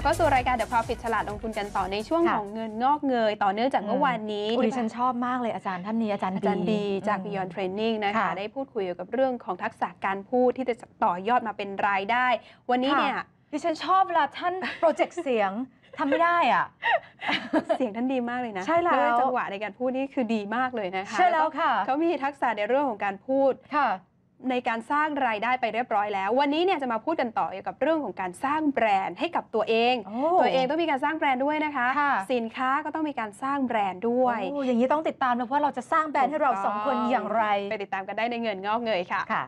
ลับเข้าสู่รายการดอะพาวฟิตฉลาดลงทุนกันต่อในช่วงของเงินงอกเงยต่อเนื่องจากเมื่อวานนี้ดิฉันชอบมากเลยอาจารย์ท่านนี้อาจารย์อาจารย์ดีจาก Beyond Training นะคะ ได้พูดคุยกับเรื่องของทักษะการพูดที่จะต่อยอดมาเป็นรายได้ วันนี้เนี่ยดิฉันชอบเวลาท่านโปรเจกต์เสียงทำไม่ได้อ่ะ เสียงท่านดีมากเลยนะใช่แล้วจังหวะในการพูดนี่คือดีมากเลยนะคะใช่แล้วค่ะเขามีทักษะในเรื่องของการพูดค่ะในการสร้างรายได้ไปเรียบร้อยแล้ว วันนี้เนี่ยจะมาพูดกันต่อเกี่ยวกับเรื่องของการสร้างแบรนด์ให้กับตัวเอง ตัวเองต้องมีการสร้างแบรนด์ด้วยนะคะ สินค้าก็ต้องมีการสร้างแบรนด์ด้วยอย่างนี้ต้องติดตามนะว่าเราจะสร้างแบรนด์ให้เราสองคนอย่างไรไปติดตามกันได้ในเงินงอกเงยค่ะคะ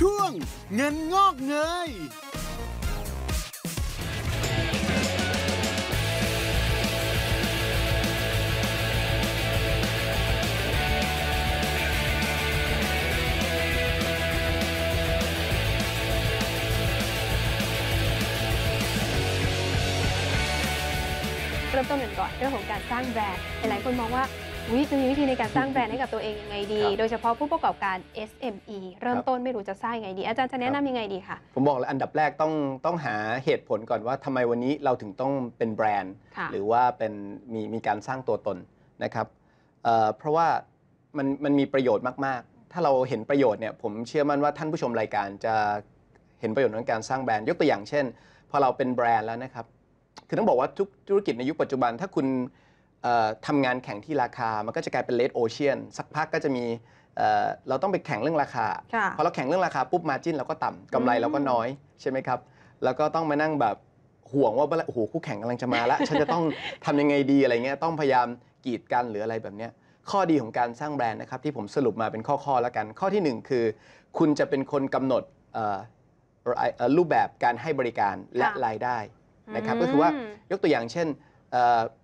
ช่วงเงินงอกเงยริ่มต้นกันก่อนเรื่องของการสร้างแบรนด์หลายคนมองว่าวิจะมีวิธีในการสร้างแบรนด์ให้กับตัวเองยังไงดี โดยเฉพาะผู้ประกอบการ SME เริ่มต้นไม่รู้จะสร้างยังไงดี อาจารย์จะแนะนำยังไงดีคะผมบอกเลยอันดับแรกต้องต้องหาเหตุผลก่อนว่าทำไมวันนี้เราถึงต้องเป็นแบรนด์ หรือว่าเป็นมีมีการสร้างตัวตนนะครับ เพราะว่ามันมันมีประโยชน์มาก ๆ ถ้าเราเห็นประโยชน์เนี่ยผมเชื่อมั่นว่าท่านผู้ชมรายการจะเห็นประโยชน์ของการสร้างแบรนด์ ยกตัวอย่างเช่นพอเราเป็นแบรนด์แล้วนะครับคือต้องบอกว่าทุกธุรกิจในยุคปัจจุบัน ถ้าคุณทำงานแข่งที่ราคา มันก็จะกลายเป็นเลดโอเชียน สักพักก็จะมีเราต้องไปแข่งเรื่องราคา พอเราแข่งเรื่องราคาปุ๊บมาจิ้นเราก็ต่ำกำไรเราก็น้อย ใช่ไหมครับ แล้วก็ต้องมานั่งแบบห่วงว่าโอ้โหคู่แข่งกำลังจะมาแล้วฉันจะต้องทำยังไงดี อะไรเงี้ยต้องพยายามกีดกันหรืออะไรแบบเนี้ยข้อดีของการสร้างแบรนด์นะครับที่ผมสรุปมาเป็นข้อข้อแล้วกัน ข้อที่ 1 คือ คุณจะเป็นคนกำหนดรูปแบบการให้บริการและรายได้นะครับก็คือว่ายกตัวอย่างเช่น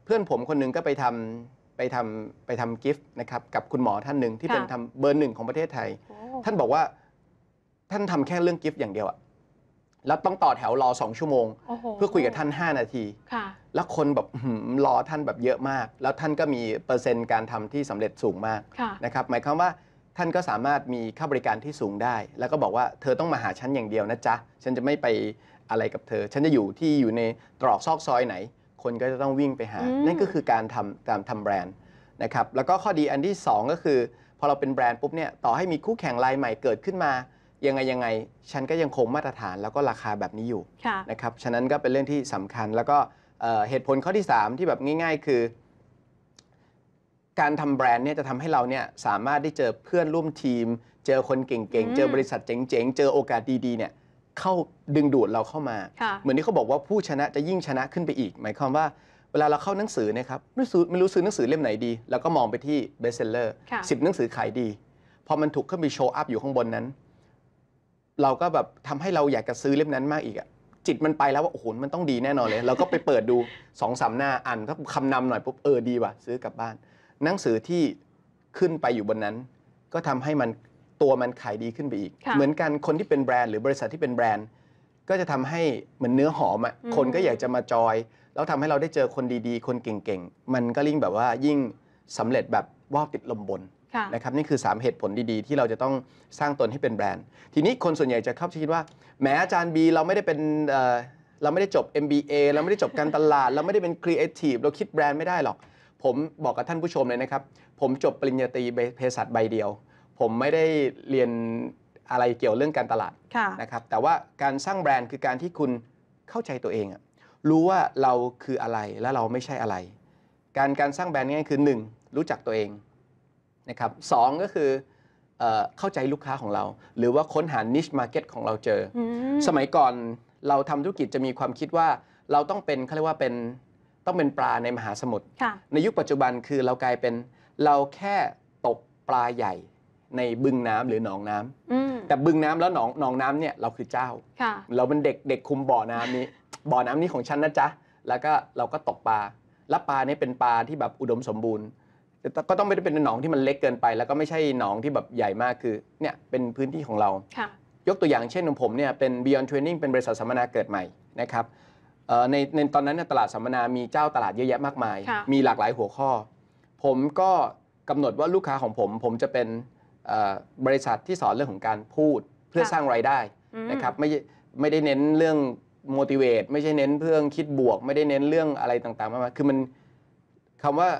เพื่อนผมคนนึงก็ไปทำไปทำไปทำกิฟต์นะครับกับคุณหมอท่านหนึ่งที่เป็นทำเบอร์หนึ่งของประเทศไทยท่านบอกว่าท่านทำแค่เรื่องกิฟต์อย่างเดียวอะแล้วต้องต่อแถวรอสองชั่วโมงเพื่อคุยกับท่าน 5 นาทีแล้วคนแบบรอท่านแบบเยอะมาก แล้วท่านก็มีเปอร์เซ็นต์การทำที่สำเร็จสูงมากนะครับหมายความว่าท่านก็สามารถมีค่าบริการที่สูงได้ แล้วก็บอกว่าเธอต้องมาหาฉันอย่างเดียวนะจ๊ะฉันจะไม่ไปอะไรกับเธอฉันจะอยู่ที่อยู่ในตรอกซอกซอยไหน คนก็จะต้องวิ่งไปหา นั่นก็คือการทำตามทำแบรนด์นะครับแล้วก็ข้อดีอันที่ 2 ก็คือพอเราเป็นแบรนด์ปุ๊บเนี่ยต่อให้มีคู่แข่งรายใหม่เกิดขึ้นมา ยังไงยังไง ฉันก็ยังคงมาตรฐาน แล้วก็ราคาแบบนี้อยู่นะครับฉะนั้นก็เป็นเรื่องที่สำคัญ แล้วก็เหตุผลข้อที่ 3 ที่แบบง่าย ๆ คือ การทำแบรนด์เนี่ยจะทำให้เราเนี่ยสามารถได้เจอเพื่อนร่วมทีม เจอคนเก่งๆเจอบริษัทเจ๋งๆเจอโอกาสดีๆเนี่ยเข้าดึงดูดเราเข้ามา เหมือนที่เขาบอกว่าผู้ชนะจะยิ่งชนะขึ้นไปอีก หมายความว่าเวลาเราเข้าหนังสือนะครับไม่รู้ไม่รู้ซื้อหนังสือเล่มไหนดี แล้วก็มองไปที่เบสเซลเลอร์สิบหนังสือขายดี พอมันถูกขึ้นไปโชว์อัพอยู่ข้างบนนั้น เราก็แบบทำให้เราอยากจะซื้อเล่มนั้นมากอีกอะจิตมันไปแล้วว่าโอ้โห มันต้องดีแน่นอนเลยเราก็ไปเปิดดูสองสามหน้าอ่านถ้าคำนำหน่อยปุ๊บเออดีว่ะซื้อกลับบ้าน หนังสือที่ขึ้นไปอยู่บนนั้น ก็ทำให้มันตัวมันขายดีขึ้นไปอีก เหมือนกันคนที่เป็นแบรนด์หรือบริษัทที่เป็นแบรนด์ ก็จะทำให้เหมือนเนื้อหอมอ่ะคนก็อยากจะมาจอย แล้วทำให้เราได้เจอคนดีๆ คนเก่งๆมันก็ลิ่งแบบว่ายิ่งสำเร็จแบบว่าวติดลมบนนะครับนี่คือ3เหตุผลดีๆที่เราจะต้องสร้างตนให้เป็นแบรนด์ ทีนี้คนส่วนใหญ่จะเข้าคิดว่า แม้อาจารย์บีเราไม่ได้เป็นเราไม่ได้จบ MBA เราไม่ได้จบการตลาด เราไม่ได้เป็นครีเอทีฟเราคิดแบรนด์ไม่ได้หรอก ผมบอกกับท่านผู้ชมเลยนะครับผมจบปริญญาตรีเภสัชใบเดียวผมไม่ได้เรียนอะไรเกี่ยวเรื่องการตลาดนะครับ แต่ว่าการสร้างแบรนด์คือการที่คุณเข้าใจตัวเองรู้ว่าเราคืออะไรและเราไม่ใช่อะไร การการสร้างแบรนด์ง่ายคือ 1. รู้จักตัวเองนะครับสก็คือเข้าใจลูกค้าของเรา หรือว่าค้นหานิชมาร์เก็ตของเราเจอ สมัยก่อนเราทำธุรกิจจะมีความคิดว่าเราต้องเป็นเขาเรียกว่าเป็นต้องเป็นปลาในมหาสมุทร ในยุคปัจจุบันคือเรากลายเป็นเราแค่ตกปลาใหญ่ในบึงน้ำหรือหนองน้ำแต่บึงน้ำแล้วหนองหนองน้ำเนี่ยเราคือเจ้าเราเป็นเด็กเด็กคุมบ่อน้ำนี้บ่อน้ำนี้ของฉันนะจ๊ะแล้วก็เราก็ตกปลาแล้วปลาเนี่ยเป็นปลาที่แบบอุดมสมบูรณ์ก็ต้องไม่ได้เป็นหนองที่มันเล็กเกินไป แล้วก็ไม่ใช่หนองที่แบบใหญ่มากคือเนี่ยเป็นพื้นที่ของเรายกตัวอย่างเช่นของผมเนี่ยเป็น Beyond Training เป็นบริษัทสัมมนาเกิดใหม่นะครับในในตอนนั้นตลาดสัมมนามีเจ้าตลาดเยอะแยะมากมายมีหลากหลายหัวข้อ ผมก็กำหนดว่าลูกค้าของผมผมจะเป็นบริษัทที่สอนเรื่องของการพูดเพื่อสร้างรายได้นะครับไม่ไม่ได้เน้นเรื่อง motivate ไม่ใช่เน้นเพื่อคิดบวก ไม่ได้เน้นเรื่องอะไรต่างๆมากมาคือมันคำว่า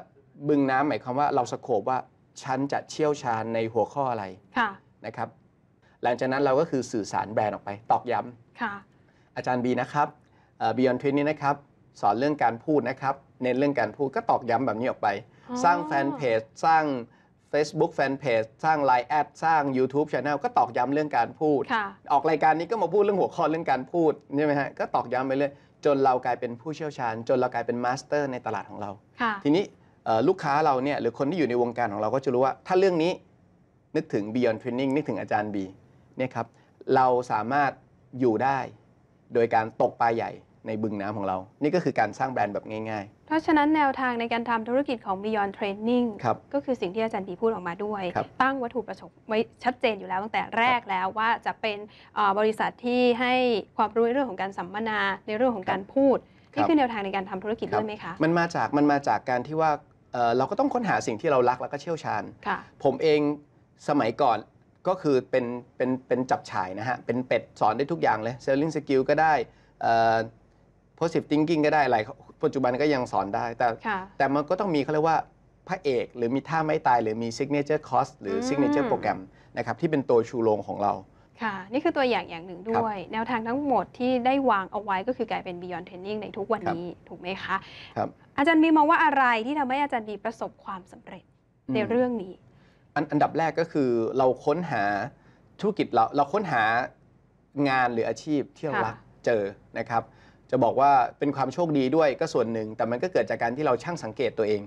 บึงน้ำหมายความว่าเราสโคบว่า ฉันจะเชี่ยวชาญในหัวข้ออะไระนะครับ หลังจากนั้นเราก็คือสื่อสารแบรนด์ออกไป ตอกย้ำอาจารย์บีนะครับบีออนทวินนี่นะครับ สอนเรื่องการพูดนะครับเน้นเรื่องการพูดก็ตอกย้ำแบบนี้ออกไป สร้างแฟนเพจสร้าง Facebook Fanpage สร้าง Line แอดสร้าง YouTube Channel ก็ตอกย้ำเรื่องการพูด ออกรายการนี้ก็มาพูดเรื่องหัวข้อเรื่องการพูดใช่ไหมฮะก็ตอกย้ำไปเรื่อยจนเรากลายเป็นผู้เชี่ยวชาญ จนเรากลายเป็นมาสเตอร์ในตลาดของเราทีนี้ลูกค้าเราเนี่ยหรือคนที่อยู่ในวงการของเราก็จะรู้ว่า ถ้าเรื่องนี้นึกถึง Beyond Training นึกถึงอาจารย์บีเนี่ยครับเราสามารถอยู่ได้โดยการตกปลาใหญ่ในบึงน้ำของเรา นี่ก็คือการสร้างแบรนด์แบบง่าย ๆ เพราะฉะนั้นแนวทางในการทำธุรกิจของ Beyond Training ครับก็คือสิ่งที่อาจารย์ดีพูดออกมาด้วยครับตั้งวัตถุประสงค์ไว้ชัดเจนอยู่แล้วตั้งแต่แรกแล้วว่าจะเป็นบริษัทที่ให้ความรู้ในเรื่องของการสัมมนาในเรื่องของการพูด นี่คือแนวทางในการทำธุรกิจด้วยไหมคะ มันมาจากมันมาจากการที่ว่าเราก็ต้องค้นหาสิ่งที่เรารักแล้วก็เชี่ยวชาญ ค่ะ ผมเองสมัยก่อนก็คือเป็นเป็นเป็นจับฉายนะฮะเป็นเป็ดสอนได้ทุกอย่างเลยเซลลิงสกิลก็ได้ positive thinking ก็ได้อะไรปัจจุบันก็ยังสอนได้แต่ แต่มันก็ต้องมีเขาเรียกว่า พระเอกหรือมีท่าไม่ตายหรือมี signature c o อส s e หรือ signature program นะครับที่เป็นตัวชูโรงของเรา ค่ะ นี่คือตัวอย่างอย่างหนึ่งด้วย แนวทางทั้งหมดที่ได้วางเอาไว้ก็คือกลายเป็น Beyond Training ในทุกวันนี้ถูกไหมคะครับอาจารย์มีมองว่าอะไรที่ทำให้อาจารย์ดีประสบความสำเร็จในเรื่องนี้ อันอันดับแรกก็คือเราค้นหาธุรกิจเราเราค้นหางานหรืออาชีพที่เรารักเจอนะครับจะบอกว่าเป็นความโชคดีด้วยก็ส่วนหนึ่ง แต่มันก็เกิดจากการที่เราช่างสังเกตตัวเอง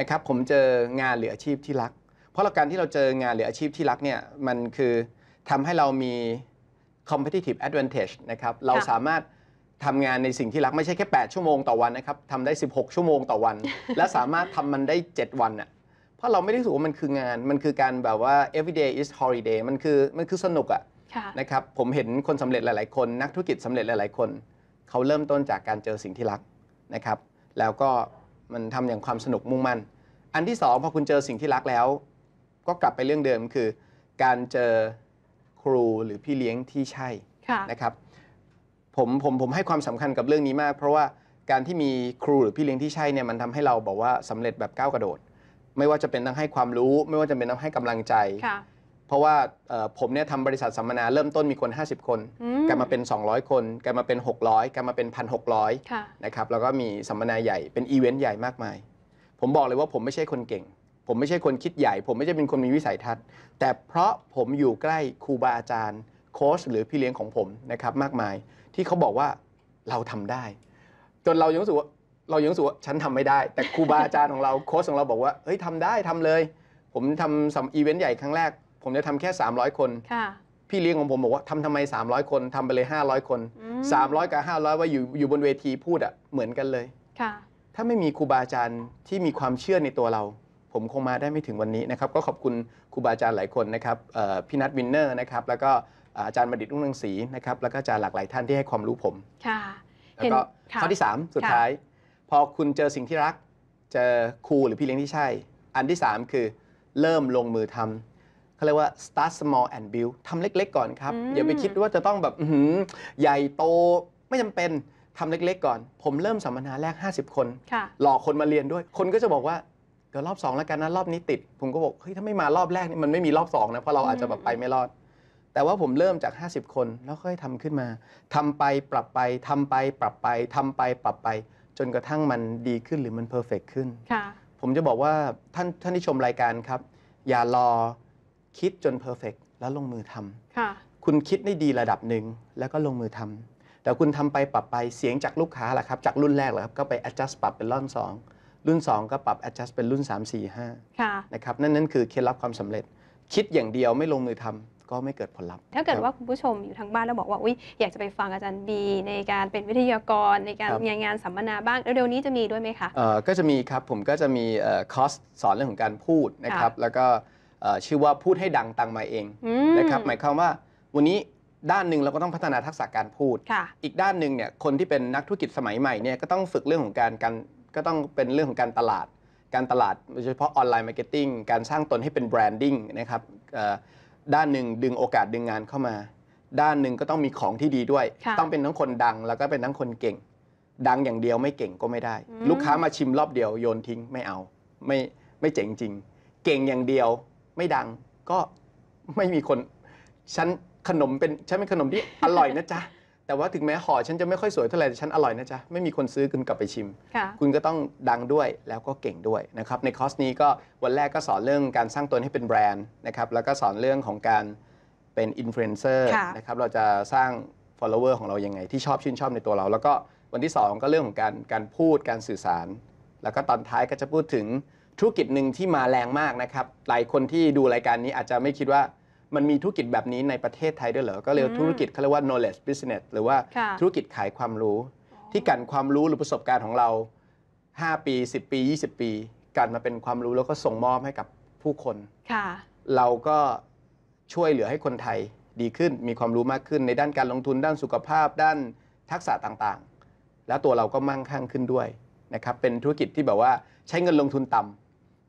นะครับ ผมเจองานหรืออาชีพที่รัก เพราะการที่เราเจองานหรืออาชีพที่รักเนี่ยมันคือทำให้เรามี competitive advantage นะครับเราสามารถทำงานในสิ่งที่รักไม่ใช่แค่8ชั่วโมงต่อวันนะครับทำได้ 16 ชั่วโมงต่อวัน และสามารถทำมันได้ 7 วันอะ่ะ เพราะเราไม่ได้ถูอว่ามันคืองานมันคือการแบบว่า everyday is holiday มันคือมันคือสนุกอะ่ะนะครับ ผมเห็นคนสำเร็จหลายๆคนนักธุรกิจสำเร็จหลายๆคนเขาเริ่มต้นจากการเจอสิ่งที่รักนะครับ แล้วก็มันทำอย่างความสนุกมุ่งมั่นอันที่ 2พอคุณเจอสิ่งที่รักแล้ว ก็กลับไปเรื่องเดิมคือ การเจอครูหรือพี่เลี้ยงที่ใช่นะครับผมผมผมให้ความสำคัญกับเรื่องนี้มากเพราะว่าการที่มีครูหรือพี่เลี้ยงที่ใช่เนี่ยมันทำให้เราบอกว่าสำเร็จแบบก้าวกระโดด ไม่ว่าจะเป็นทั้งให้ความรู้ ไม่ว่าจะเป็นทั้งให้กำลังใจเพราะว่าผมเนี่ยทำบริษัทสัมมนาเริ่มต้นมีคน 50 คน กลายมาเป็น 200 คนกลายมาเป็น 600กลายมาเป็น 1,600นะครับแล้วก็มีสัมมนาใหญ่เป็นอีเวนต์ใหญ่มากมายผมบอกเลยว่าผมไม่ใช่คนเก่ง ผมไม่ใช่คนคิดใหญ่ ผมไม่ใช่เป็นคนมีวิสัยทัศน์ แต่เพราะผมอยู่ใกล้ครูบาอาจารย์โค้ชหรือพี่เลี้ยงของผมนะครับมากมาย ที่เขาบอกว่าเราทำได้ จนเรายังรู้สึกว่าเรายังรู้สึกว่าฉันทำไม่ได้ แต่ครูบาอาจารย์ของเราโค้ชของเราบอกว่าเฮ้ยทำได้ทำเลยผมทำสัมอีเวนต์ใหญ่ครั้งแรกผมจะทำแค่ 300 คน พี่เลี้ยงของผมบอกว่าทำทำไม300 คนทำไปเลย 500 คน 300กับ500ว่าอยู่อยู่บนเวทีพูดอะเหมือนกันเลยถ้าไม่มีครูบาอาจารย์ที่มีความเชื่อในตัวเรา ผมคงมาได้ไม่ถึงวันนี้นะครับ ก็ขอบคุณครูบาอาจารย์หลายคนนะครับพี่นัทวินเนอร์นะครับแล้วก็อาจารย์บดิตรุ่งเรืองศรีนะครับแล้วก็อาจารย์หลากหลายท่านที่ให้ความรู้ผมค่ะแล้วก็ข้อที่ 3 สุดท้าย พอคุณเจอสิ่งที่รักเจอครูหรือพี่เลี้ยงที่ใช่ อันที่3คือเริ่มลงมือทำเขาเรียกว่า start small and build ทำเล็กๆก่อนครับ อย่าไปคิดว่าจะต้องแบบใหญ่โตไม่จำเป็นทำเล็กๆก่อน ผมเริ่มสัมมนาแรก 50 คนหลอกคนมาเรียนด้วย คนก็จะบอกว่า เดี๋ยวรอบ 2 แล้วกันนะ รอบนี้ติด ผมก็บอก เฮ้ย ถ้าไม่มารอบแรกนี่มันไม่มีรอบ 2 นะ เพราะเราอาจจะแบบไปไม่รอด แต่ว่าผมเริ่มจาก 50 คนแล้วค่อยทำขึ้นมา ทำไปปรับไปทำไปปรับไป ทำไปปรับไป จนกระทั่งมันดีขึ้นหรือมันเพอร์เฟกขึ้นผมจะบอกว่าท่านท่านที่ชมรายการครับ อย่ารอคิดจนเพอร์เฟกแล้วลงมือทำค่ะคุณคิดได้ดีระดับหนึ่ง แล้วก็ลงมือทำแต่คุณทำไปปรับไปเสียงจากลูกค้าละครับจากรุ่นแรกหรอครับก็ไป adjust ปรับเป็นรุ่น2 รุ่น 2 ก็ปรับ adjust เป็นรุ่น 3 4 5ค่ะนะครับนั่นนั่นคือเคล็ดลับความสำเร็จ คิดอย่างเดียวไม่ลงมือทำก็ไม่เกิดผลลัพธ์ถ้าเกิดว่าคุณผู้ชมอยู่ทางบ้านแล้วบอกว่าอุ้ยอยากจะไปฟังอาจารย์บีในการเป็นวิทยากรในการงานงานสัมมนาบ้างเร็วนี้จะมีด้วยไหมคะเออก็จะมีครับผมก็จะมีคอร์สสอนเรื่องของการพูดนะครับแล้วก็ชื่อว่าพูดให้ดังตังมาเองนะครับหมายความว่าวันนี้ด้านหนึ่งเราก็ต้องพัฒนาทักษะการพูด อีกด้านหนึ่งเนี่ยคนที่เป็นนักธุรกิจสมัยใหม่เนี่ยก็ต้องฝึกเรื่องของการการก็ต้องเป็นเรื่องของการตลาดการตลาดโดยเฉพาะออนไลน์มาร์เก็ตติ้งการสร้างตนให้เป็นแบรนดิ้งนะครับด้านหนึ่งดึงโอกาสดึงงานเข้ามา ด้านหนึ่งก็ต้องมีของที่ดีด้วย ต้องเป็นทั้งคนดัง แล้วก็เป็นทั้งคนเก่ง ดังอย่างเดียวไม่เก่งก็ไม่ได้ ลูกค้ามาชิมรอบเดียว โยนทิ้งไม่เอาไม่ไม่เจ๋งจริง เก่งอย่างเดียวไม่ดังก็ไม่มีคนฉันขนมเป็นฉันเป็นขนมที่อร่อยนะจ๊ะ แต่ว่าถึงแม้ห่อฉันจะไม่ค่อยสวยเท่าไหร่แต่ฉันอร่อยนะจ๊ะ ไม่มีคนซื้อคุณกลับไปชิม คุณก็ต้องดังด้วยแล้วก็เก่งด้วยนะครับ ในคอร์สนี้ก็วันแรกก็สอนเรื่องการสร้างตนให้เป็นแบรนด์นะครับ แล้วก็สอนเรื่องของการเป็นอินฟลูเอนเซอร์นะครับ เราจะสร้าง follower ของเรายังไงที่ชอบชื่นชอบในตัวเรา แล้วก็วันที่ 2 ก็เรื่องของการการพูดการสื่อสาร แล้วก็ตอนท้ายก็จะพูดถึงธุรกิจหนึ่งที่มาแรงมากนะครับ หลายคนที่ดูรายการนี้อาจจะไม่คิดว่ามันมีธุรกิจแบบนี้ในประเทศไทยด้วยเหรอ ก็เรียกธุรกิจเขาเรียกว่า knowledge business หรือว่าธุรกิจขายความรู้ที่กันความรู้หรือประสบการณ์ของเรา 5 ปี 10 ปี 20 ปีกันมาเป็นความรู้แล้วก็ส่งมอบให้กับผู้คน เราก็ช่วยเหลือให้คนไทยดีขึ้น มีความรู้มากขึ้นในด้านการลงทุน ด้านสุขภาพ ด้านทักษะต่างๆ แล้วตัวเราก็มั่งคั่งขึ้นด้วยนะครับ เป็นธุรกิจที่แบบว่าใช้เงินลงทุนต่ำ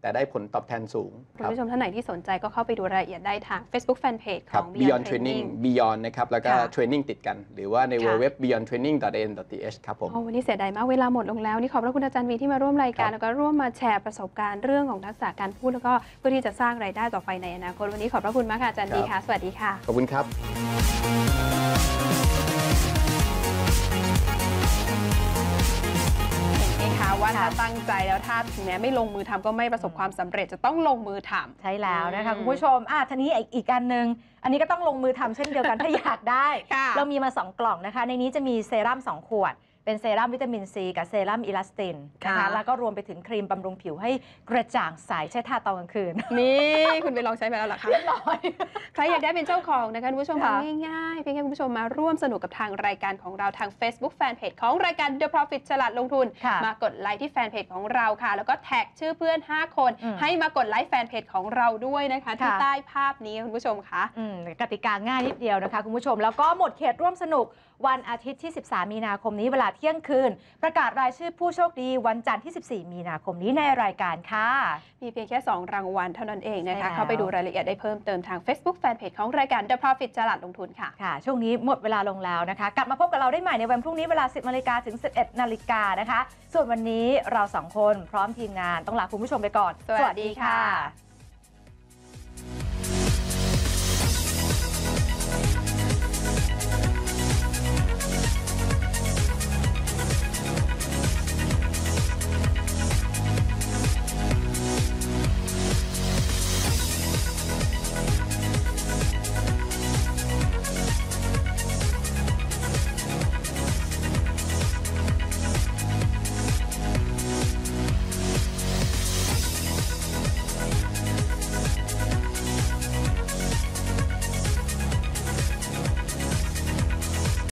แต่ได้ผลตอบแทนสูงคุณผู้ชมท่านไหนที่สนใจก็เข้าไปดูรายละเอียดได้ทาง Facebook Fanpage ของ Beyond Training Beyond นะครับ แล้วก็ Training ติดกัน หรือว่าในเว็บ beyond training n t h ครับผม วันนี้เสียดายมาก เวลาหมดลงแล้ว นี่ขอบพระคุณอาจารย์วีที่มาร่วมรายการ แล้วก็ร่วมมาแชร์ประสบการณ์เรื่องของทักษะการพูด แล้วก็เพื่อที่จะสร้างรายได้ต่อไปในอนาคต วันนี้ขอบพระคุณมากค่ะอาจารย์วีค่ะ สวัสดีค่ะ ขอบคุณครับว่าถ้าตั้งใจแล้วถ้าถึงแม้ไม่ลงมือทำก็ไม่ประสบความสำเร็จ จะต้องลงมือทำใช่แล้วนะคะคุณผู้ชม อ่ะทีนี้อีกอันหนึ่งอันนี้ก็ต้องลงมือทำเช่นเดียวกันถ้าอยากได้ เรามีมา 2 กล่องนะคะ ในนี้จะมีเซรั่ม2ขวดเป็นเซรั่มวิตามินซี กับเซรั่มอิลาสตินนะคะแล้วก็รวมไปถึงครีมบำรุงผิวให้กระจ่างใสใช้ทาตอนกลางคืน นี่ คุณไปลองใช้มาแล้วหรอคะใครอยากได้เป็นเจ้าของนะคะคุณผู้ชมง่ายๆ เพียงแค่คุณผู้ชมมาร่วมสนุกกับทางรายการของเราทาง Facebook Fanpage ของรายการ The Profit ฉลาดลงทุน มากดไลค์ที่แฟนเพจของเราค่ะ แล้วก็แท็กชื่อเพื่อน 5 คน ให้มากดไลค์แฟนเพจของเราด้วยนะคะที่ใต้ภาพนี้คุณผู้ชมค่ะกติกาง่ายนิดเดียวนะคะคุณผู้ชมแล้วก็หมดเขตร่วมสนุกวันอาทิตย์ที่ 13 มีนาคมนี้เวลาเที่ยงคืน ประกาศรายชื่อผู้โชคดี วันจันทร์ที่ 14 มีนาคมนี้ในรายการค่ะ มีเพียงแค่ 2 รางวัลเท่านั้นเองนะคะ เข้าไปดูรายละเอียดได้เพิ่มเติมทาง Facebook Fanpage ของรายการ The Profit จลัดลงทุนค่ะ ค่ะ ช่วงนี้หมดเวลาลงแล้วนะคะ กลับมาพบกับเราได้ใหม่ในวันพรุ่งนี้เวลา 10นาฬิกาถึง 11นาฬิกานะคะ ส่วนวันนี้เราสองคนพร้อมทีมงานต้องลาคุณผู้ชมไปก่อน สวัสดีค่ะ